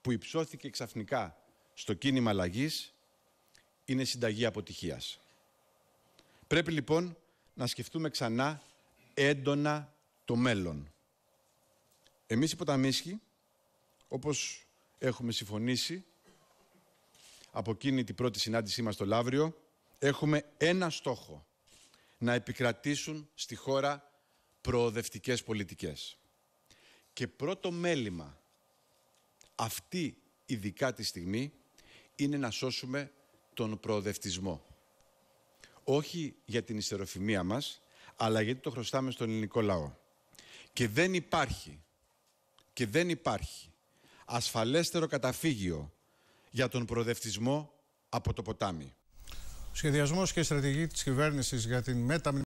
που υψώθηκε ξαφνικά στο κίνημα αλλαγής είναι συνταγή αποτυχίας. Πρέπει λοιπόν να σκεφτούμε ξανά έντονα το μέλλον. Εμείς οι Ποταμίσχοι, όπως έχουμε συμφωνήσει από εκείνη την πρώτη συνάντησή μας στο Λαύριο, έχουμε ένα στόχο, να επικρατήσουν στη χώρα προοδευτικές πολιτικές. Και πρώτο μέλημα αυτή ειδικά της στιγμή είναι να σώσουμε τον προοδευτισμό. Όχι για την ιστεροφημία μας, αλλά γιατί το χρωστάμε στον ελληνικό λαό. Και δεν υπάρχει, και δεν υπάρχει ασφαλέστερο καταφύγιο για τον προοδευτισμό από το ποτάμι. Ο σχεδιασμός και στρατηγική της κυβέρνησης για την μετα